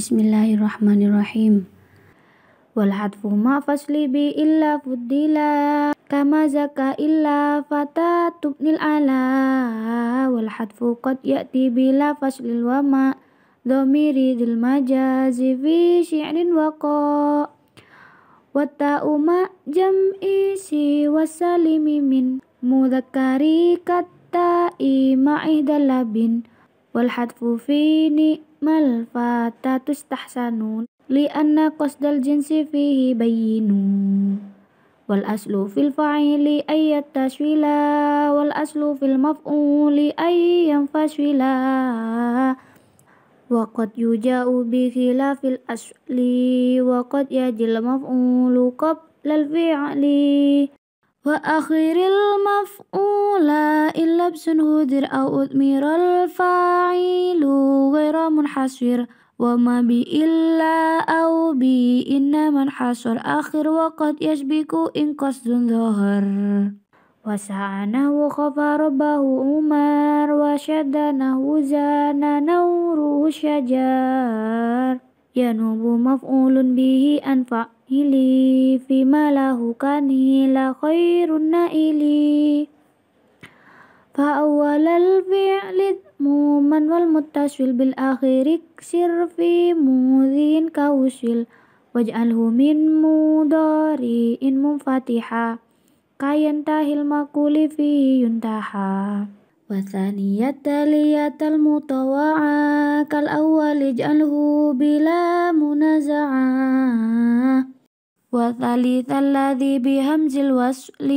Bismillahirrahmanirrahim. Wal hadfu ma fasli bi illa fuddila kama zaka illa fata tubnil ala wal hadfu qad ya'ti bila faslil wa ma dhamiri dil majazi fi syi'rin qa wa ta'u ma jam'i si wasalimi min mudzakkari katta'i ma'ihdalabin والحذف في نئم الفتاة تستحسن لأن قصد الجنس فيه بين والأصل في الفعل أن يتشولا والأصل في المفعول أن ينفشلا وقد يجاء بخلاف الأصل وقد يجي المفعول قبل الفعل وأخر المفعول إن لبس هدر أو أدمر الفاعل غير منحصر وما بإلا أو بإن منحصر آخر وقد يشبك إن قصد ظهر وسعى نحو خفى ربه عمر وشد نحو زان نور شجر ينوب مفعول به أنفع إلي فيما له كان هي خير النائلي فأول الفعل موما والمتشفل بالآخر اكسر في موذي كوشل واجعله من مضارع منفتحا كينتهي المقول فيه ينتهى وثانية لية المطوعة كالأول اجعله بلا منازعة وثالث الذي بهمز الوصل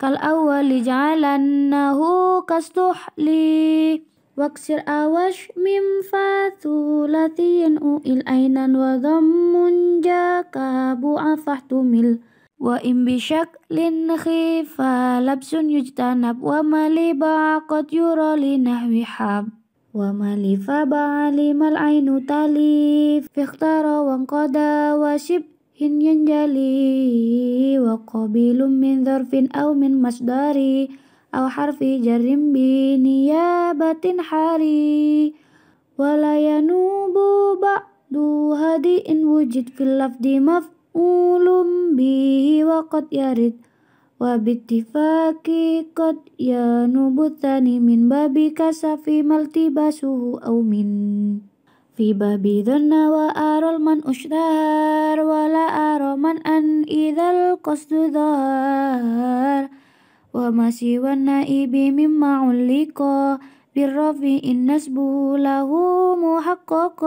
كالأول جعلنه كاستحلي واكسر أوش من فثلاثي أئل أينا وضم جاك بعثحت مل وإن بشكل خيفة لبس يجتنب وما باع قد يرى لنحو حب وما لفبع لما العين تلي اختار وانقضى وشب in yanjali wa qabilum min dharfin aw min masdari aw harfi jarrin bi niyabatin hari wa la yanubu ba'du in wujid fil lafdi maf'ulum bihi wa qad yarid wa bittifaki qad yanubu min babi kasafi maltibasuhu aw min في باب ذن وأرى المن أشدار ولا أرى من أن إذا القصد ظهر وما سوى النائب مما علق بالرفع إن نسبه له محقق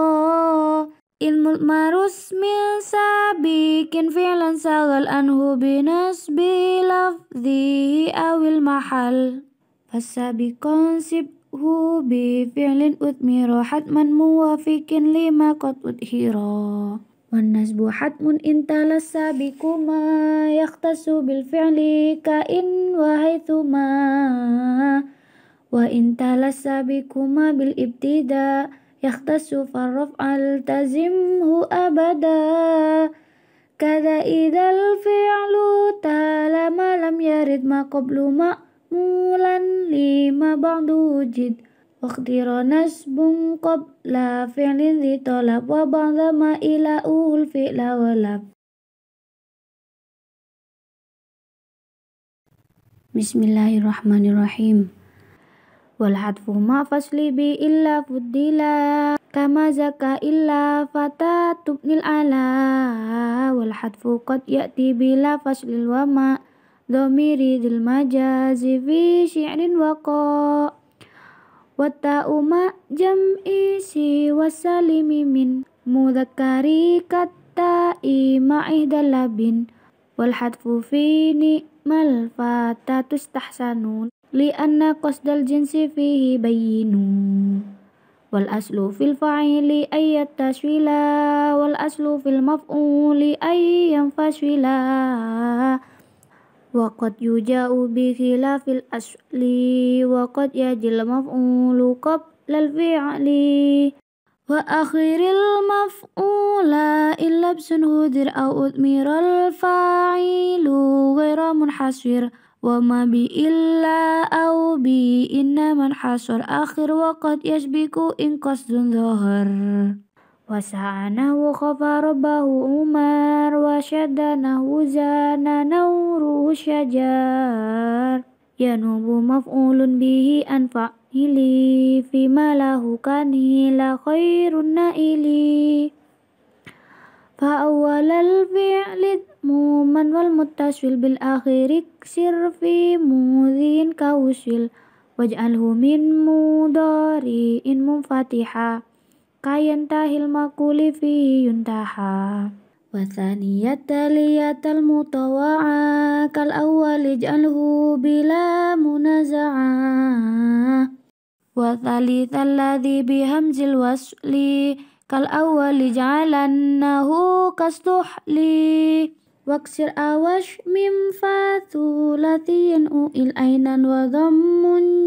إن المرس من سابق فعلا سغل أنه بنسب لفظه أو المحل فالسابق سبق هو بفعل أثمر حتما موافق لما قد أدهرا والنسب حتم إن تلا السابق ما يختص بالفعل كإن وحيثما وإن تلا السابق ما بالابتداء يختص فالرفع التزمه أبدا كذا إذا الفعل تلا ما لم يرد ما قبل ما mulan lima bang وجد واختر ronas قبل فعل ذي طلب وبعد ما إلى أول فعل ولب Bismillahirrahmanirrahim. Wal hadfu ma fasli bi illa fuddila kama zaka illa fata tubnil ala wal hadfu qad ya'ti bila faslil wa ma' dhamiri dil majazi fi syi'rin waqa Wata'u umak jam isi wasalimi min mudakari kata ima dalabin wal hadfu fi ni'mal fatatus tahsanun li anna qasdal jinsi fihi bayinu wal aslu fil fa'ili ayat taswila wal aslu fil maf'uli ayyam faswila وقد يجاء بخلاف الأصل وقد يجي المفعول قبل الفعل وأخر المفعول إن لبس هدر أو أدمر الفاعل غير منحصر وما بإلا أو بإنما انحصر آخر وقد يشبك إن قصد ظهر وسعى نهو ربه أمار وشد نهو زان نوره شجار ينوب مفعول به أنفع إلي فيما له كان لا خير نائلي فأول الفعل موما والمتصل بالآخر اكسر في موذي كوسل واجعله من مضارئ منفتحا كينتهي المقول فيه ينتهى والثانية تالية المطوعة كالأول اجعله بلا منازعة والثالث الذي بهمز الوصل كالأول اجعلنه كاستحلي واكسر أوش من فثلاثي أوئل أينا وضم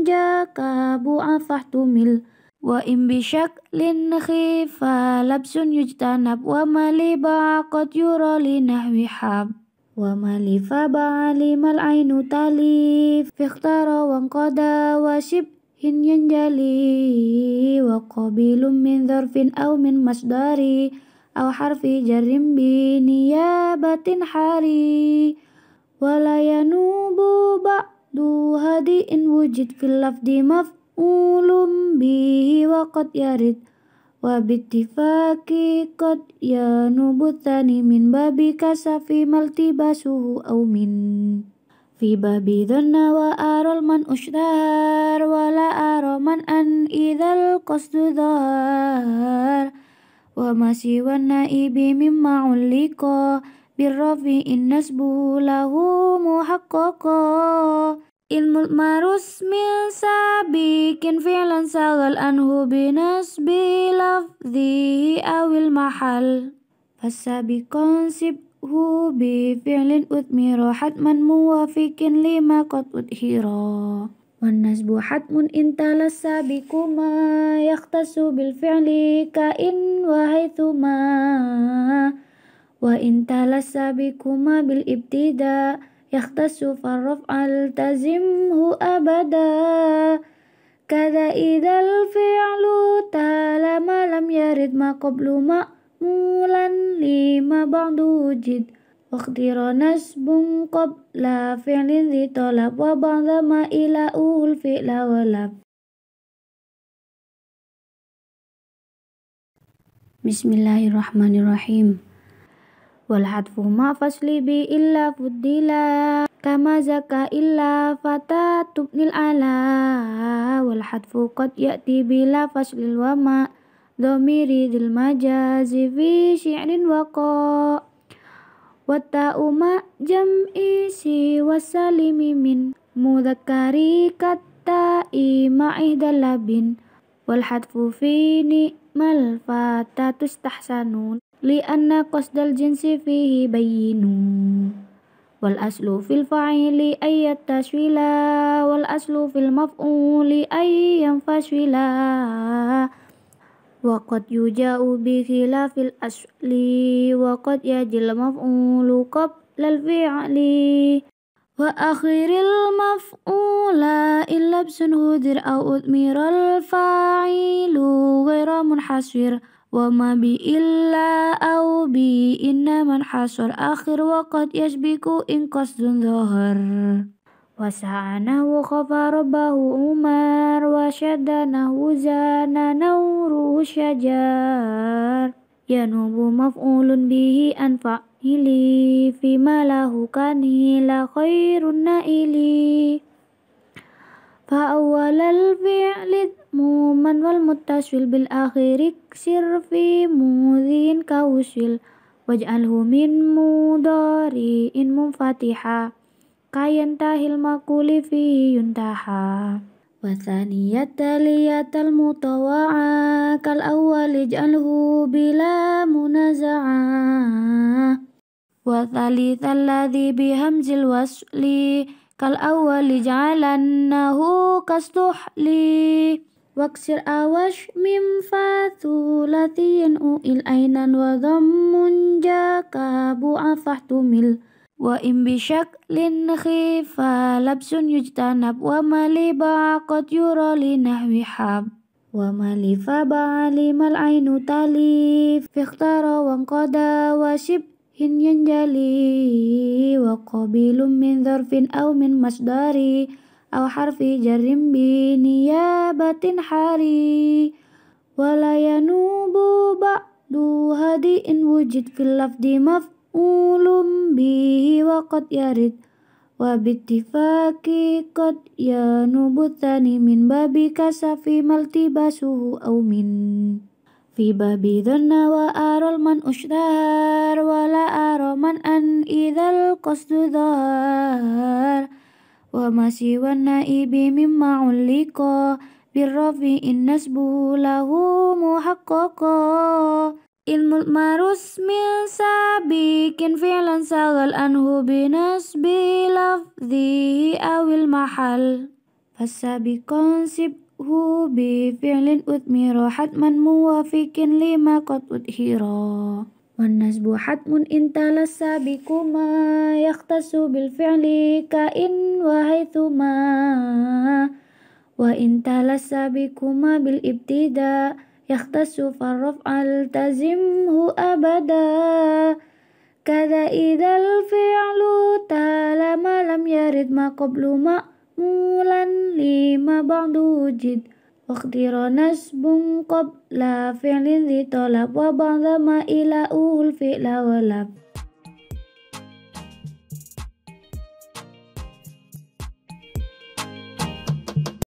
جاك بعفحت فاحتمل Wa imbisyak lin khifa labsun yujtanab wa mali baqat yura linahwi hab wa mali fa ba'alimal ainu talif fikhtara wa qada wa shib hin yanjali wa qabilum min dharfin aw min masdari aw harfi jarrim bi niyabatin hari wa la yanubu ba'du in wujid fil lafdi maf ulum bihi wa qad yarid wa bittifaqi qad yanubutani min babi kasafi maltibasuhu au min fi babi dhanna wa aral man ushdar wa la man an idhal qasdu dhahar wa wa naibi mimma ulliqa birrafi innasbu lahu muhaqqaqa Ilmu marus mil sabi kin filan sagal anhu binas bilaf di awil mahal fasabi konsip hu bi filin utmi rohat man muafikin lima kot uthiro man nasbuhat mun intala sabi kuma yakta bil fili kain wahai tu ma wa intala sabi kuma bil ibtida يختص فالرفع التزمه أبدا كذا إذا الفعل ما لم يرد ما قبل مأمولا لما بعد وجد واختير نسب قبل فعل ذي طلب وبعد ما أول فعل ولب بسم الله الرحمن الرحيم Walhadfu hadfu ma fasli bi illa fuddila kama zaka illa fata tubnil ala wal hadfu qad ya'ti bila faslil wama dhamiri dil majazi fi syi'rin Wata uma jam isi wasalimi min mudakari kata ima'ih dalabin wal hadfu fi ni'mal fatatus tahsanun لأن قصد الجنس فيه بين والأصل في الفعيل أن يتشولا والأصل في المفعول أن ينفشولا وقد يجاء بخلاف الأصل وقد يجي المفعول قبل الفعل وأخر المفعول إن لبس هدر أو أثمر الفاعل غير منحصر wa ma bi illa au bi inna man hasur akhir wa qad yashbiku in qasdun dhuhr wa sa'ana wa khafa rabbahu umar wa shaddana wuzana nawru syajar ya nubu maf'ulun bihi anfa ili fi malahu kanila khairun na'ili fa awwalal fi'lid مؤمن والمتصل بالآخر اكسر في مذين كوسل واجعله من مضارع منفتحا ينتهي المقول فيه ينتهى وثانية تالية المطوعة كالأول اجعله بلا منازعة وثالث الذي بهمز الوصل كالأول اجعلنه كاستحلي واكسر أوش من فثلاثي أؤل أينا وضم جاك بوعا فاحتمل وإن بشكل خيف لبس يجتنب وما لبع قد يرى لنحو حب وما لفبع لما العين تليف فاختار وانقضى وشبه ينجلي وقبيل من ظرف أو من مصدر أو حرف جر بنيابة حري ولا ينوب بعد هدي إن وجد في اللفظ مفعول به وقد يرد وباتفاق قد ينوب الثاني من باب كسف ما التباسه أو من في باب ظن وأرى المن أشتهر ولا أرى من أن إذا القصد ظهر وما سوى النائب مما علق بالرفع إن نسبه له محققا المارس من سابق فعلا سغل أنه بنسب لفظه أو المحل فالسابق سبه بفعل أثمر حتما موافق لما قد أثيره والنسب حتم إن تلس بكما يختص بالفعل كإن وحيثما وإن تلس بكما بالابتداء يختص فالرفع التزمه أبدا كذا إذا الفعل تلا ما لم يرد ما قبل مأمولا لما بعد وجد Ogdi ronas bungkop la felindi to la bwa bandama ila u walab.